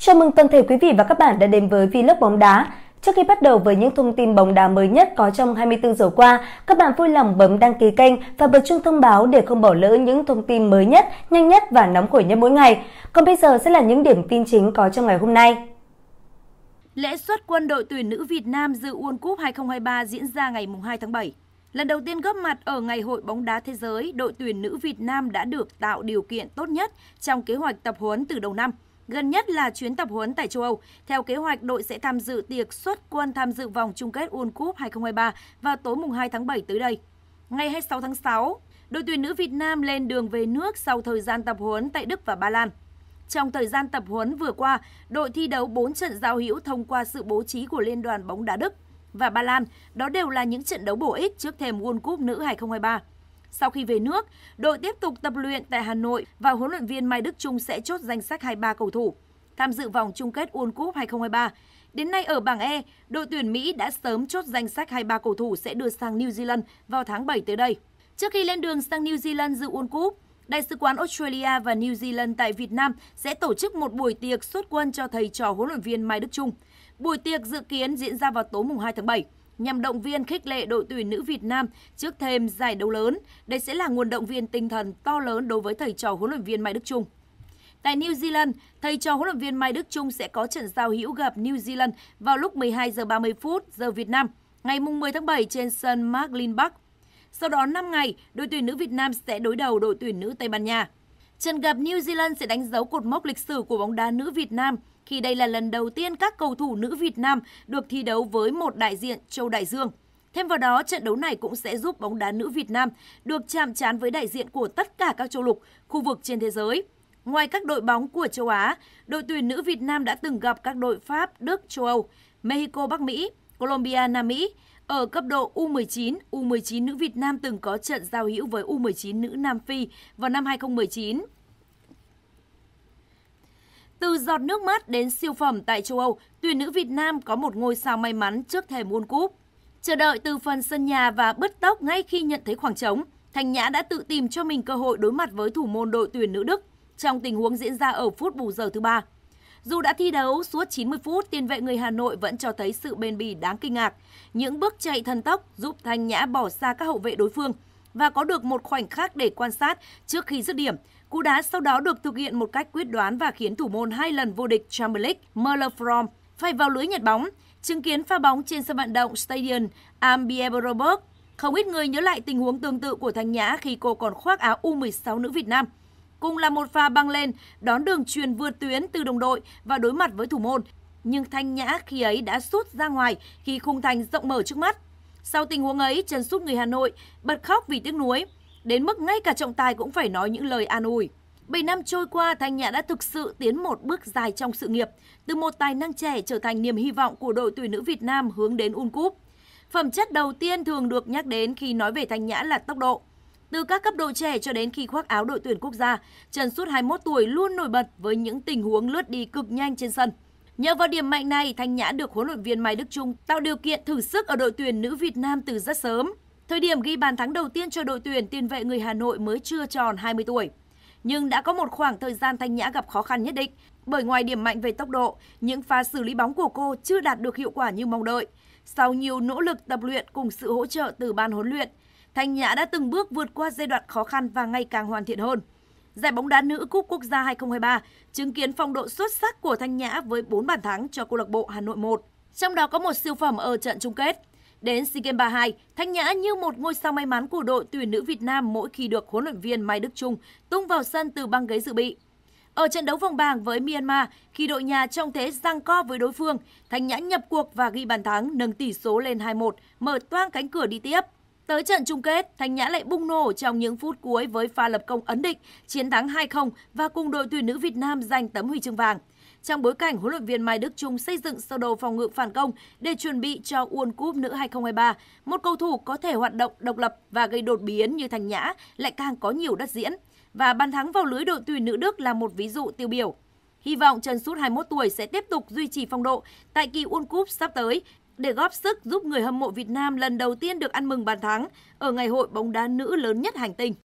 Chào mừng toàn thể quý vị và các bạn đã đến với Vlog bóng đá. Trước khi bắt đầu với những thông tin bóng đá mới nhất có trong 24 giờ qua, các bạn vui lòng bấm đăng ký kênh và bật chuông thông báo để không bỏ lỡ những thông tin mới nhất, nhanh nhất và nóng hổi nhất mỗi ngày. Còn bây giờ sẽ là những điểm tin chính có trong ngày hôm nay. Lễ xuất quân đội tuyển nữ Việt Nam dự World Cup 2023 diễn ra ngày 2 tháng 7. Lần đầu tiên góp mặt ở Ngày hội bóng đá thế giới, đội tuyển nữ Việt Nam đã được tạo điều kiện tốt nhất trong kế hoạch tập huấn từ đầu năm – gần nhất là chuyến tập huấn tại châu Âu. Theo kế hoạch, đội sẽ tham dự tiệc xuất quân tham dự vòng chung kết World Cup 2023 vào tối mùng 2 tháng 7 tới đây. Ngày 26 tháng 6, đội tuyển nữ Việt Nam lên đường về nước sau thời gian tập huấn tại Đức và Ba Lan. Trong thời gian tập huấn vừa qua, đội thi đấu 4 trận giao hữu thông qua sự bố trí của Liên đoàn bóng đá Đức và Ba Lan. Đó đều là những trận đấu bổ ích trước thềm World Cup nữ 2023. Sau khi về nước, đội tiếp tục tập luyện tại Hà Nội và huấn luyện viên Mai Đức Trung sẽ chốt danh sách 23 cầu thủ tham dự vòng chung kết World Cup 2023. Đến nay ở bảng E, đội tuyển Mỹ đã sớm chốt danh sách 23 cầu thủ sẽ đưa sang New Zealand vào tháng 7 tới đây. Trước khi lên đường sang New Zealand dự World Cup, Đại sứ quán Australia và New Zealand tại Việt Nam sẽ tổ chức một buổi tiệc xuất quân cho thầy trò huấn luyện viên Mai Đức Trung. Buổi tiệc dự kiến diễn ra vào tối mùng 2 tháng 7 nhằm động viên khích lệ đội tuyển nữ Việt Nam trước thêm giải đấu lớn. Đây sẽ là nguồn động viên tinh thần to lớn đối với thầy trò huấn luyện viên Mai Đức Trung. Tại New Zealand, thầy trò huấn luyện viên Mai Đức Trung sẽ có trận giao hữu gặp New Zealand vào lúc 12 giờ 30 phút giờ Việt Nam ngày 10 tháng 7 trên sân Marklin Park. Sau đó 5 ngày, đội tuyển nữ Việt Nam sẽ đối đầu đội tuyển nữ Tây Ban Nha. Trận gặp New Zealand sẽ đánh dấu cột mốc lịch sử của bóng đá nữ Việt Nam khi đây là lần đầu tiên các cầu thủ nữ Việt Nam được thi đấu với một đại diện châu Đại Dương. Thêm vào đó, trận đấu này cũng sẽ giúp bóng đá nữ Việt Nam được chạm trán với đại diện của tất cả các châu lục, khu vực trên thế giới. Ngoài các đội bóng của châu Á, đội tuyển nữ Việt Nam đã từng gặp các đội Pháp, Đức, châu Âu, Mexico, Bắc Mỹ, Colombia, Nam Mỹ. Ở cấp độ U19, U19 nữ Việt Nam từng có trận giao hữu với U19 nữ Nam Phi vào năm 2019. Từ giọt nước mắt đến siêu phẩm tại châu Âu, tuyển nữ Việt Nam có một ngôi sao may mắn trước thềm World Cup. Chờ đợi từ phần sân nhà và bứt tốc ngay khi nhận thấy khoảng trống, thành Nhã đã tự tìm cho mình cơ hội đối mặt với thủ môn đội tuyển nữ Đức trong tình huống diễn ra ở phút bù giờ thứ ba. Dù đã thi đấu suốt 90 phút, tiền vệ người Hà Nội vẫn cho thấy sự bền bỉ đáng kinh ngạc. Những bước chạy thần tốc giúp Thanh Nhã bỏ xa các hậu vệ đối phương – và có được một khoảnh khắc để quan sát trước khi dứt điểm. Cú đá sau đó được thực hiện một cách quyết đoán và khiến thủ môn hai lần vô địch Champions League Merle From phải vào lưới nhặt bóng, chứng kiến pha bóng trên sân vận động Stadion Ambieberberg. Không ít người nhớ lại tình huống tương tự của Thanh Nhã khi cô còn khoác áo U16 nữ Việt Nam. Cùng là một pha băng lên, đón đường truyền vượt tuyến từ đồng đội và đối mặt với thủ môn. Nhưng Thanh Nhã khi ấy đã sút ra ngoài khi khung thành rộng mở trước mắt. Sau tình huống ấy, Trần Sút người Hà Nội bật khóc vì tiếc nuối, đến mức ngay cả trọng tài cũng phải nói những lời an ủi. 7 năm trôi qua, Thanh Nhã đã thực sự tiến một bước dài trong sự nghiệp, từ một tài năng trẻ trở thành niềm hy vọng của đội tuyển nữ Việt Nam hướng đến World Cup. Phẩm chất đầu tiên thường được nhắc đến khi nói về Thanh Nhã là tốc độ. Từ các cấp độ trẻ cho đến khi khoác áo đội tuyển quốc gia, Trần Sút 21 tuổi luôn nổi bật với những tình huống lướt đi cực nhanh trên sân. Nhờ vào điểm mạnh này, Thanh Nhã được huấn luyện viên Mai Đức Trung tạo điều kiện thử sức ở đội tuyển nữ Việt Nam từ rất sớm. Thời điểm ghi bàn thắng đầu tiên cho đội tuyển tiền vệ người Hà Nội mới chưa tròn 20 tuổi. Nhưng đã có một khoảng thời gian Thanh Nhã gặp khó khăn nhất định, bởi ngoài điểm mạnh về tốc độ, những pha xử lý bóng của cô chưa đạt được hiệu quả như mong đợi. Sau nhiều nỗ lực tập luyện cùng sự hỗ trợ từ ban huấn luyện, Thanh Nhã đã từng bước vượt qua giai đoạn khó khăn và ngày càng hoàn thiện hơn. Giải bóng đá nữ Cúp Quốc gia 2023 chứng kiến phong độ xuất sắc của Thanh Nhã với 4 bàn thắng cho câu lạc bộ Hà Nội 1, trong đó có một siêu phẩm ở trận chung kết. Đến SEA Games 32, Thanh Nhã như một ngôi sao may mắn của đội tuyển nữ Việt Nam mỗi khi được huấn luyện viên Mai Đức Trung tung vào sân từ băng ghế dự bị. Ở trận đấu vòng bảng với Myanmar, khi đội nhà trong thế giằng co với đối phương, Thanh Nhã nhập cuộc và ghi bàn thắng nâng tỷ số lên 2-1, mở toang cánh cửa đi tiếp. Tới trận chung kết, Thanh Nhã lại bung nổ trong những phút cuối với pha lập công ấn định, chiến thắng 2-0 và cùng đội tuyển nữ Việt Nam giành tấm huy chương vàng. Trong bối cảnh huấn luyện viên Mai Đức Trung xây dựng sơ đồ phòng ngự phản công để chuẩn bị cho World Cup nữ 2023, một cầu thủ có thể hoạt động độc lập và gây đột biến như Thành Nhã lại càng có nhiều đất diễn. Và bàn thắng vào lưới đội tuyển nữ Đức là một ví dụ tiêu biểu. Hy vọng Trần Sút 21 tuổi sẽ tiếp tục duy trì phong độ tại kỳ World Cup sắp tới để góp sức giúp người hâm mộ Việt Nam lần đầu tiên được ăn mừng bàn thắng ở ngày hội bóng đá nữ lớn nhất hành tinh.